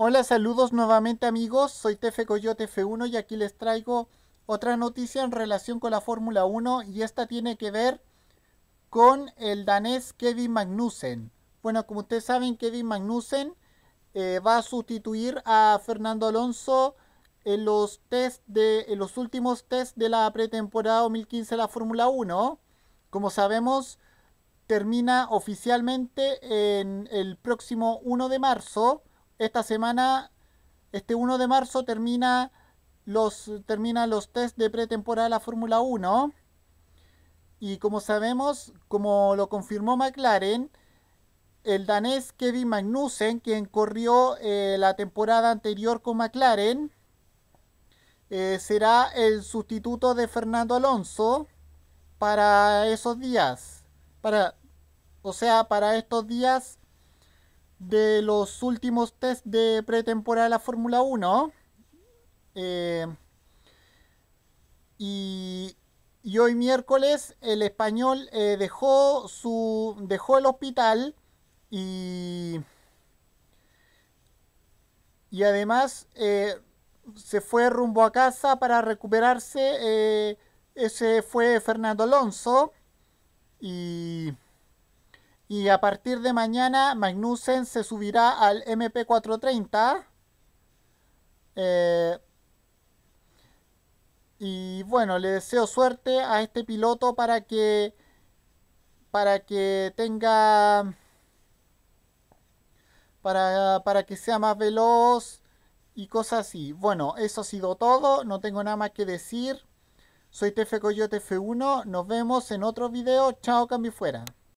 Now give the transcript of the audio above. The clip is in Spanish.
Hola, saludos nuevamente amigos, soy Tefe Coyote F1 y aquí les traigo otra noticia en relación con la Fórmula 1 y esta tiene que ver con el danés Kevin Magnussen. Bueno, como ustedes saben, Kevin Magnussen eh, va a sustituir a Fernando Alonso en los, test de, los últimos test de la pretemporada 2015 de la Fórmula 1. Como sabemos, termina oficialmente en el próximo 1 de marzo esta semana, este 1 de marzo, termina los, termina los test de pretemporada de la Fórmula 1. Y como sabemos, como lo confirmó McLaren, el danés Kevin Magnussen, quien corrió eh, la temporada anterior con McLaren, eh, será el sustituto de Fernando Alonso para esos días. Para, o sea, para estos días de los últimos test de pretemporada de la Fórmula 1. Eh, y, y, hoy miércoles el español eh, dejó, su, dejó el hospital y, y además eh, se fue rumbo a casa para recuperarse. ese fue Fernando Alonso. Y y a partir de mañana Magnussen se subirá al MP430. Eh, y bueno, le deseo suerte a este piloto para que para que tenga para, que sea más veloz y cosas así. Bueno, eso ha sido todo, no tengo nada más que decir. Soy TF Coyote F1, nos vemos en otro video. Chao, cambio fuera.